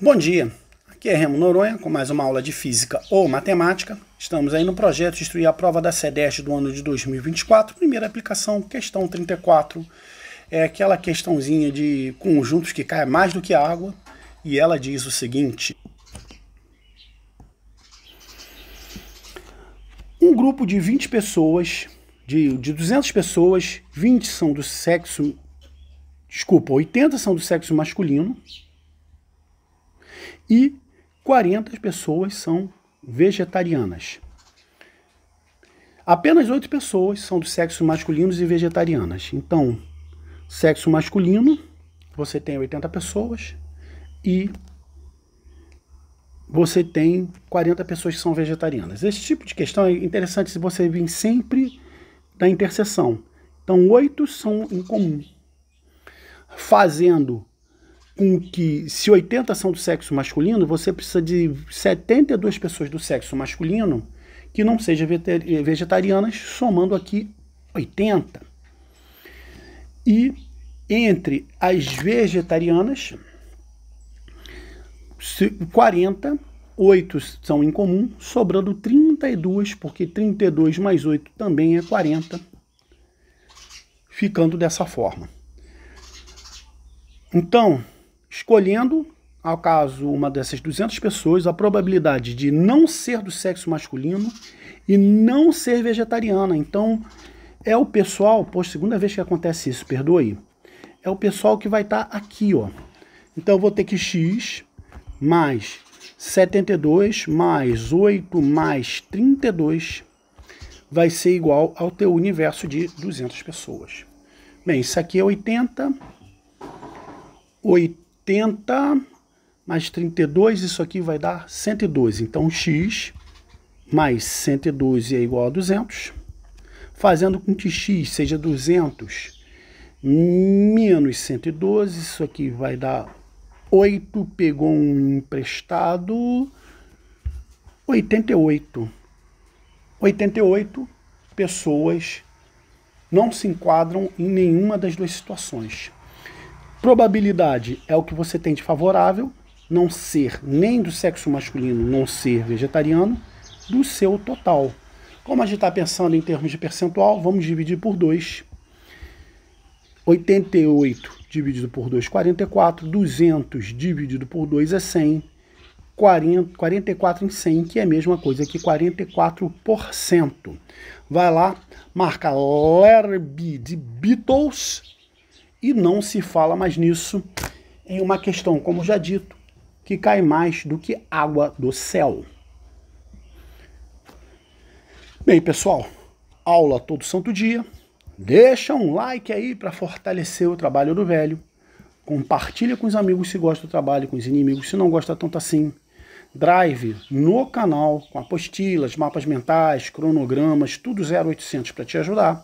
Bom dia, aqui é Remo Noronha com mais uma aula de Física ou Matemática. Estamos aí no projeto de Instruir a Prova da SEDEST do ano de 2024, primeira aplicação, questão 34. É aquela questãozinha de conjuntos que cai mais do que água e ela diz o seguinte. Um grupo de 20 pessoas, de, de 200 pessoas, 20 são do sexo, desculpa, 80 são do sexo masculino, e 40 pessoas são vegetarianas. Apenas 8 pessoas são do sexo masculino e vegetarianas. Então, sexo masculino, você tem 80 pessoas e você tem 40 pessoas que são vegetarianas. Esse tipo de questão é interessante se você vir sempre da interseção. Então, oito são em comum. Fazendo com que, se 80 são do sexo masculino, você precisa de 72 pessoas do sexo masculino que não sejam eh, vegetarianas, somando aqui 80. E entre as vegetarianas, 40, 8 são em comum, sobrando 32, porque 32 mais 8 também é 40, ficando dessa forma. Então, escolhendo, ao caso, uma dessas 200 pessoas, a probabilidade de não ser do sexo masculino e não ser vegetariana. Então, é o pessoal, pô, segunda vez que acontece isso, perdoe, é o pessoal que vai estar tá aqui, ó. Então, eu vou ter que x mais 72 mais 8 mais 32 vai ser igual ao teu universo de 200 pessoas. Bem, isso aqui é 80, 8, 80 mais 32, isso aqui vai dar 112. Então, x mais 112 é igual a 200, fazendo com que x seja 200 menos 112, isso aqui vai dar 8, pegou um emprestado, 88. 88 pessoas não se enquadram em nenhuma das duas situações. Probabilidade é o que você tem de favorável, não ser nem do sexo masculino, não ser vegetariano, do seu total. Como a gente está pensando em termos de percentual, vamos dividir por 2. 88 dividido por 2, 44. 200 dividido por 2 é 100. 40, 44 em 100, que é a mesma coisa que 44%. Vai lá, marca Lerby de Beatles e não se fala mais nisso em uma questão, como já dito, que cai mais do que água do céu. Bem, pessoal, aula todo santo dia. Deixa um like aí para fortalecer o trabalho do velho. Compartilha com os amigos se gosta do trabalho, com os inimigos se não gosta tanto assim. Drive no canal com apostilas, mapas mentais, cronogramas, tudo 0800 para te ajudar.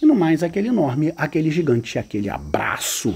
E no mais, aquele enorme, aquele gigante, aquele abraço.